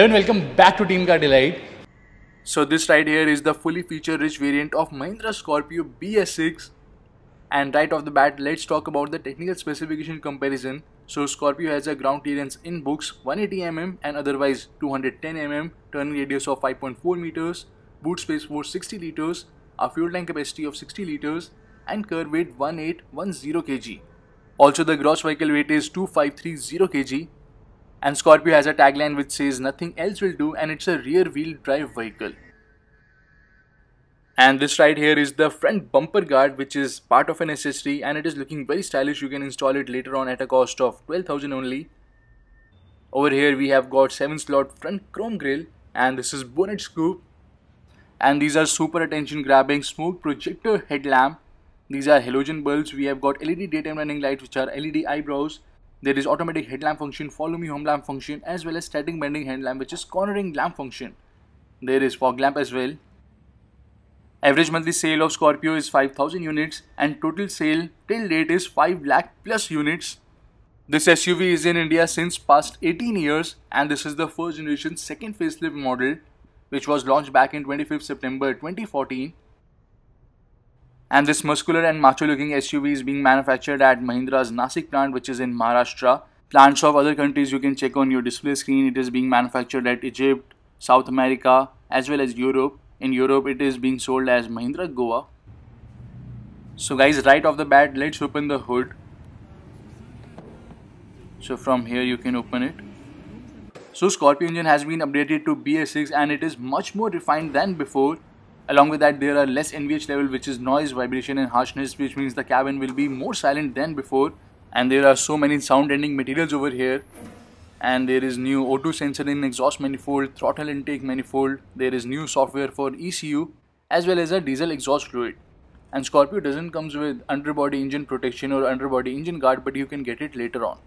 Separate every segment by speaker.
Speaker 1: Hello and welcome back to Team Car Delight. So this right here is the fully feature-rich variant of Mahindra Scorpio BS6 and right off the bat let's talk about the technical specification comparison. So Scorpio has a ground clearance in books 180mm and otherwise 210mm, turning radius of 5.4 meters, boot space for 60 liters, a fuel tank capacity of 60 liters and curb weight 1810 kg. Also the gross vehicle weight is 2530 kg and Scorpio has a tagline which says nothing else will do and it's a rear wheel drive vehicle. And this right here is the front bumper guard which is part of an accessory and it is looking very stylish. You can install it later on at a cost of 12,000 only. Over here we have got 7 slot front chrome grille and this is bonnet scoop. And these are super attention grabbing smoke projector headlamp. These are halogen bulbs. We have got LED daytime running lights which are LED eyebrows there is automatic headlamp function, follow me home lamp function as well as static bending headlamp, which is cornering lamp function. There is fog lamp as well. Average monthly sale of Scorpio is 5000 units and total sale till date is 5 lakh plus units. This SUV is in India since past 18 years and this is the first generation second facelift model which was launched back in 25th September 2014 and this muscular and macho looking SUV is being manufactured at Mahindra's Nasik plant which is in Maharashtra. Plants of other countries you can check on your display screen. It is being manufactured at Egypt, South America as well as Europe. In Europe it is being sold as Mahindra Goa. So guys right off the bat let's open the hood. So from here you can open it. So Scorpio engine has been updated to BS6 and it is much more refined than before. Along with that, there are less NVH level which is noise, vibration and harshness which means the cabin will be more silent than before and there are so many sound ending materials over here and there is new O2 sensor in exhaust manifold, throttle intake manifold, there is new software for ECU as well as a diesel exhaust fluid. And Scorpio doesn't comes with underbody engine protection or underbody engine guard but you can get it later on.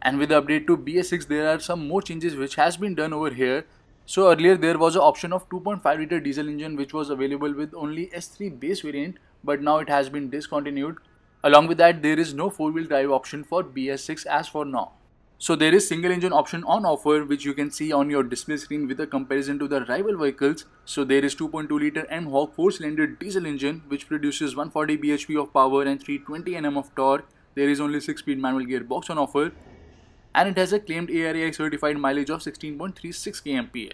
Speaker 1: And with the update to BS6 there are some more changes which has been done over here so earlier there was an option of 2.5 liter diesel engine which was available with only S3 base variant but now it has been discontinued. Along with that there is no 4 wheel drive option for BS6 as for now. So there is single engine option on offer which you can see on your display screen with a comparison to the rival vehicles. So there is 2.2 liter M-Hawk 4 cylinder diesel engine which produces 140 bhp of power and 320 Nm of torque. There is only 6 speed manual gearbox on offer and it has a claimed ARAI certified mileage of 16.36 kmpa.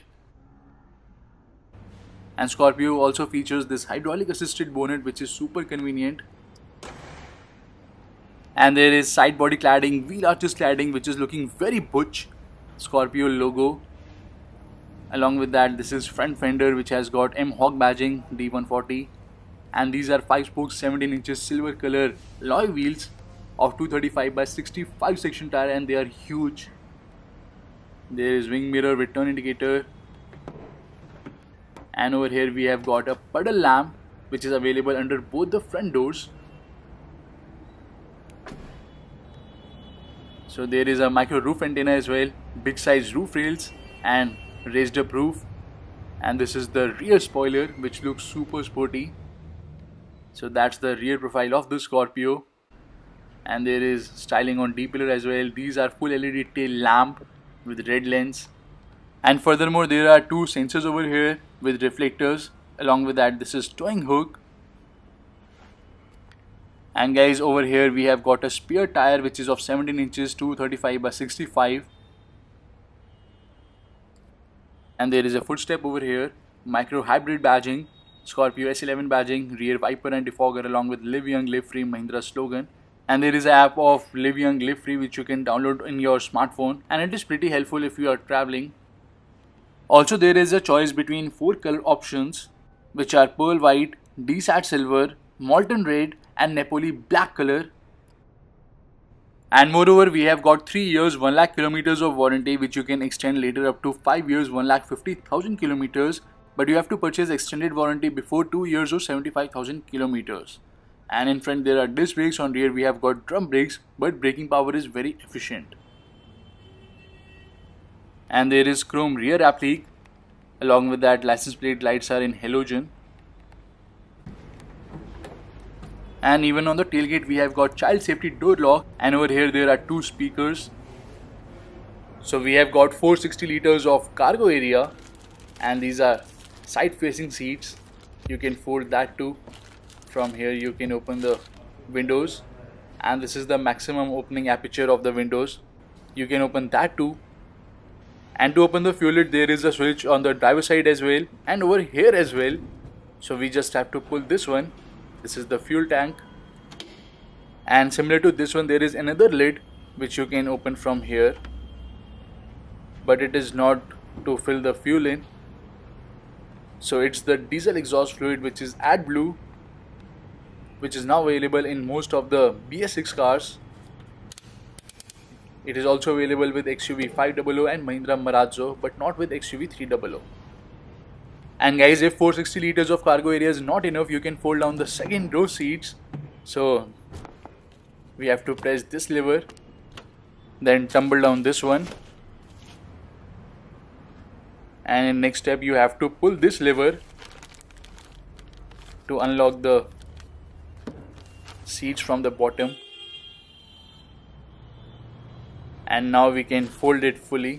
Speaker 1: And Scorpio also features this hydraulic assisted bonnet which is super convenient. And there is side body cladding, wheel arches cladding which is looking very butch. Scorpio logo. Along with that this is front fender which has got M Hawk badging D140. And these are 5 spokes 17 inches silver color alloy wheels of 235 by 65 section tire and they are huge there is wing mirror with turn indicator and over here we have got a puddle lamp which is available under both the front doors so there is a micro roof antenna as well big size roof rails and raised up roof and this is the rear spoiler which looks super sporty so that's the rear profile of the Scorpio and there is styling on D pillar as well. These are full LED tail lamp with red lens and furthermore there are two sensors over here with reflectors along with that this is towing hook and guys over here we have got a spare tire which is of 17 inches 235 by 65 and there is a footstep over here micro hybrid badging Scorpio S11 badging rear wiper and defogger along with live young live free Mahindra slogan and there is an app of live young live free which you can download in your smartphone and it is pretty helpful if you are traveling also there is a choice between four color options which are pearl white desat silver molten red and nepali black color and moreover, we have got 3 years 1 lakh kilometers of warranty which you can extend later up to 5 years 1 lakh 50,000 kilometers but you have to purchase extended warranty before 2 years or 75,000 kilometers and in front there are disc brakes on rear we have got drum brakes but braking power is very efficient and there is chrome rear applique along with that license plate lights are in halogen and even on the tailgate we have got child safety door lock and over here there are two speakers so we have got 460 liters of cargo area and these are side facing seats you can fold that too from here you can open the windows and this is the maximum opening aperture of the windows you can open that too and to open the fuel lid there is a switch on the driver side as well and over here as well so we just have to pull this one this is the fuel tank and similar to this one there is another lid which you can open from here but it is not to fill the fuel in so it's the diesel exhaust fluid which is blue which is now available in most of the BS6 cars. It is also available with XUV 500 and Mahindra Marazzo but not with XUV 300. And guys if 460 liters of cargo area is not enough you can fold down the second row seats. So we have to press this lever then tumble down this one and next step you have to pull this lever to unlock the seeds from the bottom and now we can fold it fully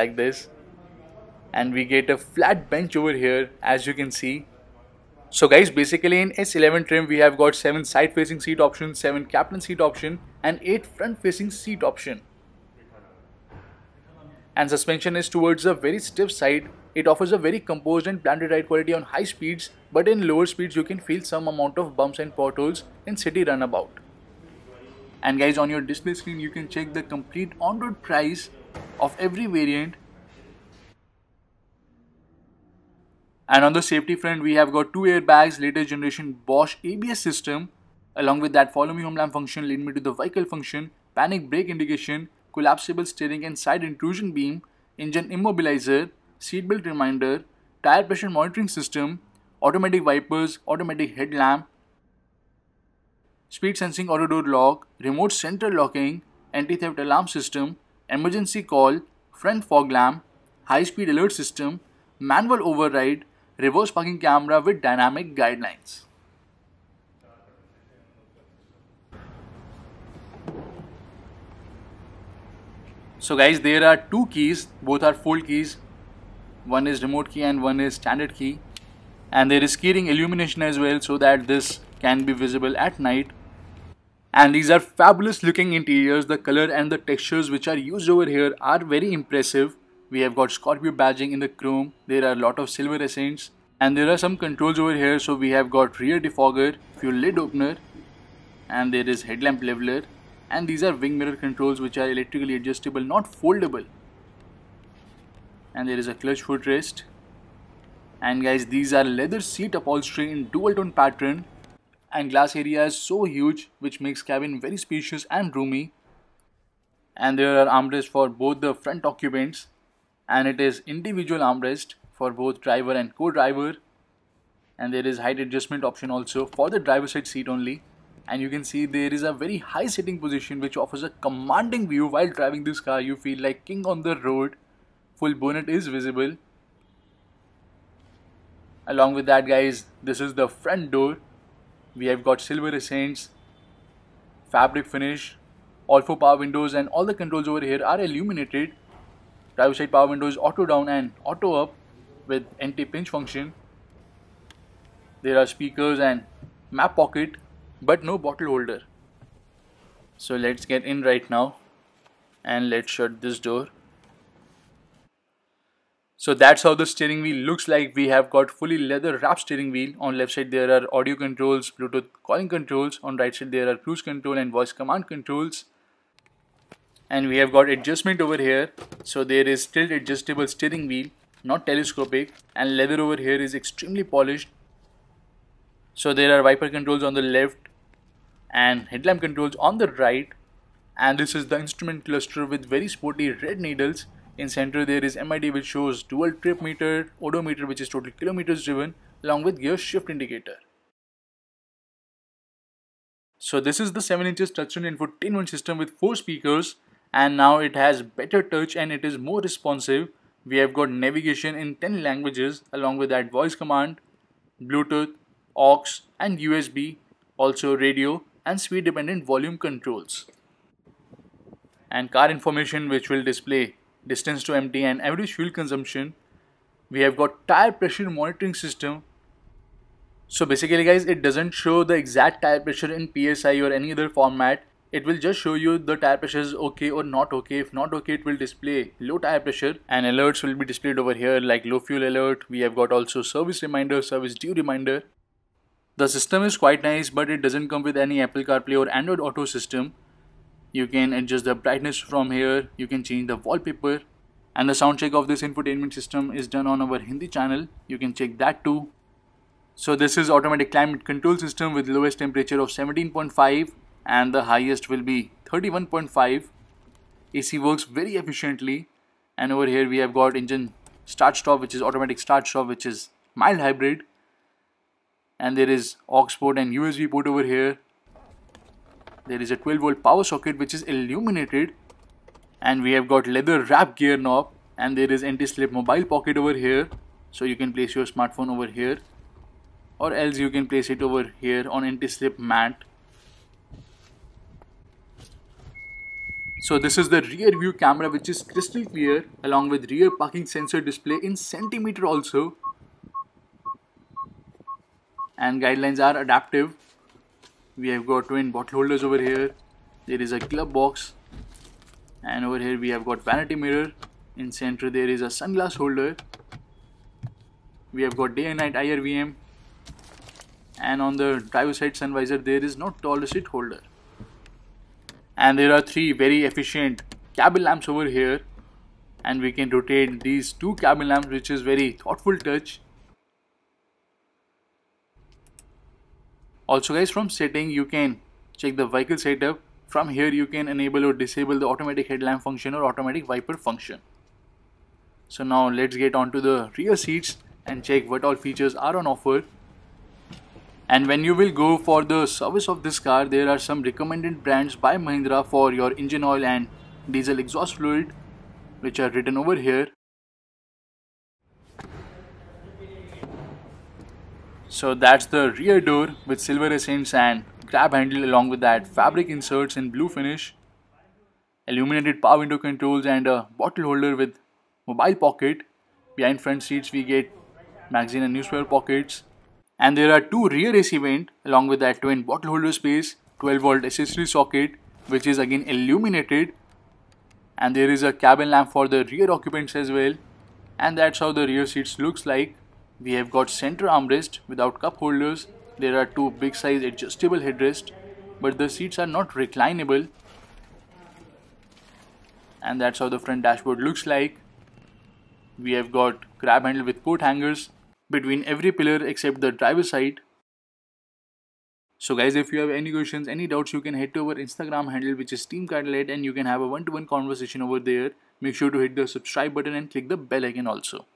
Speaker 1: like this and we get a flat bench over here as you can see so guys basically in S11 trim we have got 7 side facing seat option, 7 captain seat option and 8 front facing seat option and suspension is towards a very stiff side it offers a very composed and planted ride quality on high speeds, but in lower speeds you can feel some amount of bumps and potholes in city runabout. And guys on your display screen you can check the complete on-road price of every variant. And on the safety front we have got two airbags, latest generation Bosch ABS system. Along with that follow me home lamp function, lead me to the vehicle function, panic brake indication, collapsible steering and side intrusion beam, engine immobilizer, seatbelt reminder, tire pressure monitoring system, automatic wipers, automatic headlamp, speed sensing auto door lock, remote central locking, anti-theft alarm system, emergency call, front fog lamp, high speed alert system, manual override, reverse parking camera with dynamic guidelines. So guys, there are two keys, both are full keys one is remote key and one is standard key and there is keyring illumination as well so that this can be visible at night and these are fabulous looking interiors the color and the textures which are used over here are very impressive we have got Scorpio badging in the chrome there are a lot of silver accents and there are some controls over here so we have got rear defogger fuel lid opener and there is headlamp leveler and these are wing mirror controls which are electrically adjustable not foldable and there is a clutch footrest and guys these are leather seat upholstery in dual tone pattern and glass area is so huge which makes cabin very spacious and roomy and there are armrests for both the front occupants and it is individual armrest for both driver and co-driver and there is height adjustment option also for the driver side seat only and you can see there is a very high sitting position which offers a commanding view while driving this car you feel like king on the road full bonnet is visible along with that guys this is the front door we have got silver accents fabric finish all four power windows and all the controls over here are illuminated driver side power windows auto down and auto up with anti pinch function there are speakers and map pocket but no bottle holder so let's get in right now and let's shut this door so that's how the steering wheel looks like. We have got fully leather wrap steering wheel. On left side there are audio controls, Bluetooth calling controls. On right side there are cruise control and voice command controls. And we have got adjustment over here. So there is tilt adjustable steering wheel, not telescopic. And leather over here is extremely polished. So there are wiper controls on the left and headlamp controls on the right. And this is the instrument cluster with very sporty red needles in center there is MID which shows dual trip meter, odometer which is total kilometers driven along with gear shift indicator. So this is the 7 inches touchscreen infotainment system with 4 speakers and now it has better touch and it is more responsive. We have got navigation in 10 languages along with that voice command, Bluetooth, aux and USB, also radio and speed dependent volume controls. And car information which will display distance to empty and average fuel consumption we have got tire pressure monitoring system so basically guys it doesn't show the exact tire pressure in psi or any other format it will just show you the tire pressure is okay or not okay if not okay it will display low tire pressure and alerts will be displayed over here like low fuel alert we have got also service reminder service due reminder the system is quite nice but it doesn't come with any apple carplay or android auto system you can adjust the brightness from here you can change the wallpaper and the sound check of this infotainment system is done on our Hindi channel you can check that too so this is automatic climate control system with lowest temperature of 17.5 and the highest will be 31.5 AC works very efficiently and over here we have got engine start stop which is automatic start stop which is mild hybrid and there is aux port and USB port over here there is a 12 volt power socket which is illuminated and we have got leather wrap gear knob and there is anti-slip mobile pocket over here so you can place your smartphone over here or else you can place it over here on anti-slip mat So this is the rear view camera which is crystal clear along with rear parking sensor display in centimeter also and guidelines are adaptive we have got twin bottle holders over here there is a club box and over here we have got vanity mirror in center there is a sunglass holder we have got day and night IRVM and on the driver side sun visor there is no tall seat holder and there are three very efficient cabin lamps over here and we can rotate these two cabin lamps which is very thoughtful touch also guys from setting you can check the vehicle setup from here you can enable or disable the automatic headlamp function or automatic wiper function so now let's get on to the rear seats and check what all features are on offer and when you will go for the service of this car there are some recommended brands by Mahindra for your engine oil and diesel exhaust fluid which are written over here So that's the rear door with silver accents and grab handle along with that fabric inserts in blue finish, illuminated power window controls and a bottle holder with mobile pocket. Behind front seats we get magazine and newspaper pockets. And there are two rear AC vent along with that twin bottle holder space, 12 volt accessory socket which is again illuminated and there is a cabin lamp for the rear occupants as well and that's how the rear seats looks like we have got center armrest without cup holders, there are two big size adjustable headrests, but the seats are not reclinable. And that's how the front dashboard looks like. We have got grab handle with coat hangers between every pillar except the driver's side. So guys, if you have any questions, any doubts, you can head to our Instagram handle which is Team Catalate and you can have a one-to-one -one conversation over there. Make sure to hit the subscribe button and click the bell icon also.